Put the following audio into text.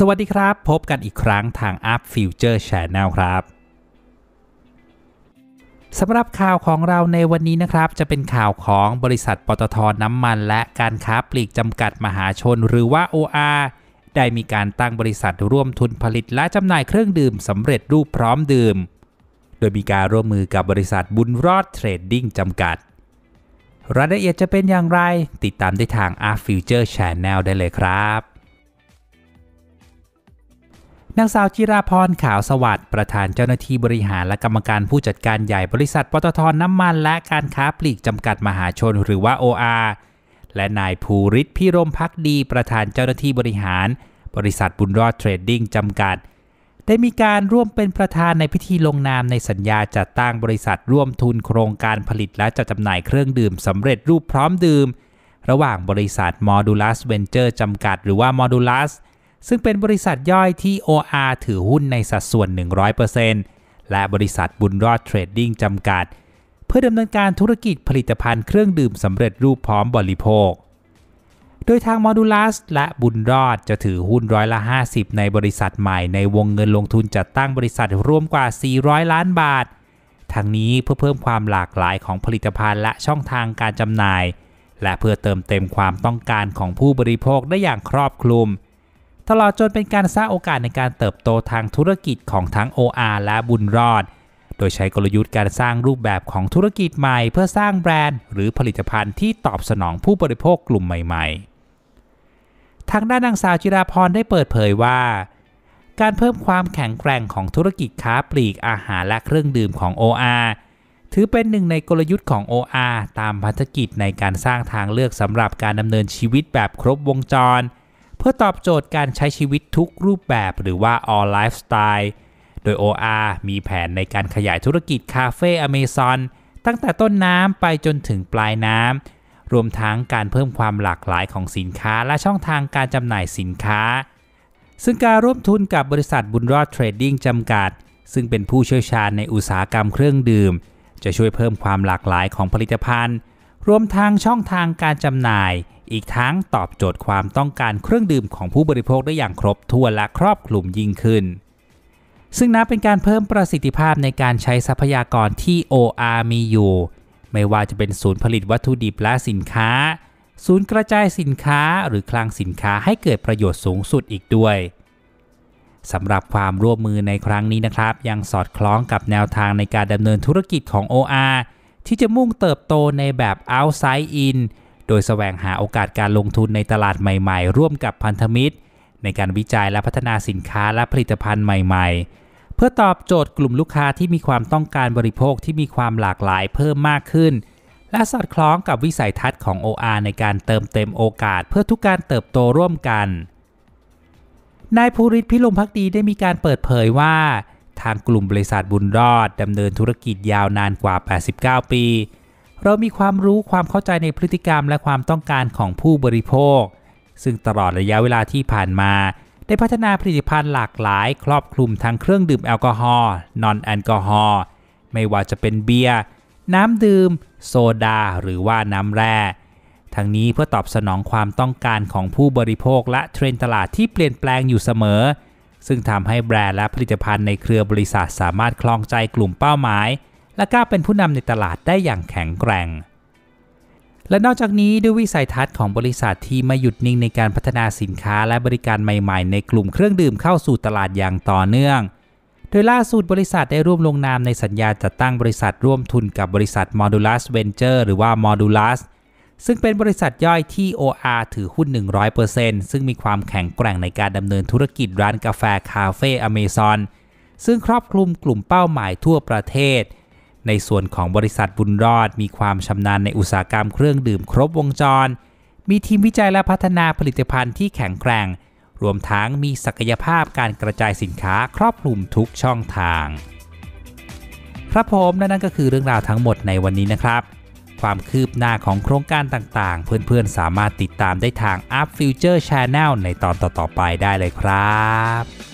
สวัสดีครับ พบกันอีกครั้งทาง Up Future Channel ครับสำหรับข่าวของเราในวันนี้นะครับ จะเป็นข่าวของบริษัทปตทน้ำมันและการค้าปลีกจำกัดมหาชนหรือว่า OR ได้มีการตั้งบริษัทร่วมทุนผลิตและจำหน่ายเครื่องดื่มสำเร็จรูปพร้อมดื่ม โดยมีการร่วมมือกับบริษัทบุญรอดเทรดดิ้งจำกัด รายละเอียดจะเป็นอย่างไร ติดตามได้ทาง Art Future Channel ได้เลยครับนางสาวจิราพรขาวสวัสดิ์ประธานเจ้าหน้าที่บริหารและกรรมการผู้จัดการใหญ่บริษัทปตทน้ำมันและการค้าปลีกจำกัดมหาชน หรือว่า OR และนายภูริศพิรมพักดีประธานเจ้าหน้าที่บริหาร บริษัทบุญรอดเทรดดิ้งจำกัด ได้มีการร่วมเป็นประธานในพิธีลงนามในสัญญาจัดตั้งบริษัทร่วมทุนโครงการผลิตและจัดจำหน่ายเครื่องดื่มสำเร็จรูปพร้อมดื่ม ระหว่างบริษัทมอดูลัสเวนเจอร์จำกัด หรือว่ามอดูลัสซึ่งเป็นบริษัทย่อยที่ OR ถือหุ้นในสัดส่วน 100%และบริษัทบุญรอดเทรดดิ้งจำกัด เพื่อดำเนินการธุรกิจผลิตภัณฑ์เครื่องดื่มสำเร็จรูปพร้อมบริโภค โดยทางมอดูลัสและบุญรอดจะถือหุ้นร้อยละ 50 ในบริษัทใหม่ในวงเงินลงทุนจัดตั้งบริษัทรวมกว่า 400 ล้านบาท ทั้งนี้เพื่อเพิ่มความหลากหลายของผลิตภัณฑ์และช่องทางการจำหน่าย และเพื่อเติมเต็มความต้องการของผู้บริโภคได้อย่างครอบคลุมตลอดจนเป็นการสร้างโอกาสในการเติบโตทางธุรกิจของทั้ง OR และบุญรอด โดยใช้กลยุทธ์การสร้างรูปแบบของธุรกิจใหม่เพื่อสร้างแบรนด์หรือผลิตภัณฑ์ที่ตอบสนองผู้บริโภคกลุ่มใหม่ๆ ทางด้านนางสาวจิราพรได้เปิดเผยว่า การเพิ่มความแข็งแกร่งของธุรกิจค้าปลีกอาหารและเครื่องดื่มของ OR ถือเป็นหนึ่งในกลยุทธ์ของ OR ตามพันธกิจในการสร้างทางเลือกสำหรับการดำเนินชีวิตแบบครบวงจรเพื่อตอบโจทย์การใช้ชีวิตทุกรูปแบบหรือว่า all lifestyle โดย OR มีแผนในการขยายธุรกิจคาเฟ่อเมซอนตั้งแต่ต้นน้ำไปจนถึงปลายน้ำ รวมทั้งการเพิ่มความหลากหลายของสินค้าและช่องทางการจำหน่ายสินค้า ซึ่งการร่วมทุนกับบริษัทบุญรอดเทรดดิ้งจำกัด ซึ่งเป็นผู้เชี่ยวชาญในอุตสาหกรรมเครื่องดื่ม จะช่วยเพิ่มความหลากหลายของผลิตภัณฑ์ รวมทั้งช่องทางการจำหน่ายอีกทั้งตอบโจทย์ความต้องการเครื่องดื่มของผู้บริโภคได้อย่างครบถ้วนและครอบคลุมยิ่งขึ้น ซึ่งนับเป็นการเพิ่มประสิทธิภาพในการใช้ทรัพยากรที่ OR มีอยู่ ไม่ว่าจะเป็นศูนย์ผลิตวัตถุดิบและสินค้า ศูนย์กระจายสินค้าหรือคลังสินค้าให้เกิดประโยชน์สูงสุดอีกด้วยสำหรับความร่วมมือในครั้งนี้นะครับ ยังสอดคล้องกับแนวทางในการดำเนินธุรกิจของ OR ที่จะมุ่งเติบโตในแบบ outside in โดยสแสวงหาโอกาสการลงทุนในตลาดใหม่ๆ ร่วมกับพันธมิตร ในการวิจัยและพัฒนาสินค้าและผลิตภัณฑ์ใหม่ ๆ เพื่อตอบโจทย์กลุ่มลูกค้าที่มีความต้องการบริโภคที่มีความหลากหลายเพิ่มมากขึ้น และสอดคล้องกับวิสัยทัศน์ของ OR ในการเติมเต็มโอกาส เพื่อทุกการเติบโตร่วมกันนายภูริศพิลมพักดีได้มีการเปิดเผยว่า ทางกลุ่มบริษัทบุญรอดดำเนินธุรกิจยาวนานกว่า 89 ปีเรามีความรู้ความเข้าใจในพฤติกรรมและความต้องการของผู้บริโภค ซึ่งตลอดระยะเวลาที่ผ่านมา ได้พัฒนาผลิตภัณฑ์หลากหลาย ครอบคลุมทั้งเครื่องดื่มแอลกอฮอล์นอนแอลกอฮอล์ไม่ว่าจะเป็นเบียร์น้ำดื่มโซดาหรือว่าน้ำแร่ทั้งนี้เพื่อตอบสนองความต้องการของผู้บริโภคและเทรนตลาดที่เปลี่ยนแปลงอยู่เสมอ ซึ่งทำให้แบรนด์และผลิตภัณฑ์ในเครือบริษัทสามารถคลองใจกลุ่มเป้าหมายและกล้าเป็นผู้นำในตลาดได้อย่างแข็งแกร่ง และนอกจากนี้ด้วยวิสัยทัศน์ของบริษัทที่ไม่หยุดนิ่งในการพัฒนาสินค้าและบริการใหม่ๆ ในกลุ่มเครื่องดื่มเข้าสู่ตลาดอย่างต่อเนื่อง โดยล่าสุดบริษัทได้ร่วมลงนามในสัญญาจัดตั้งบริษัทร่วมทุนกับบริษัท Modulus Venture หรือว่า Modulus ซึ่งเป็นบริษัทย่อยที่ OR ถือหุ้น100%ซึ่งมีความแข็งแกร่งในการดำเนินธุรกิจร้านกาแฟคาเฟ่อเมซอนซึ่งครอบคลุมกลุ่มเป้าหมายทั่วประเทศในส่วนของบริษัทบุญรอด มีความชำนาญในอุตสาหกรรมเครื่องดื่มครบวงจร มีทีมวิจัยและพัฒนาผลิตภัณฑ์ที่แข็งแกร่ง รวมทั้งมีศักยภาพการกระจายสินค้าครอบคลุมทุกช่องทาง ครับผมและนั่นก็คือเรื่องราวทั้งหมดในวันนี้นะครับ ความคืบหน้าของโครงการต่างๆ เพื่อนๆ สามารถติดตามได้ทาง Up Future Channel ในตอนต่อๆ ไปได้เลยครับ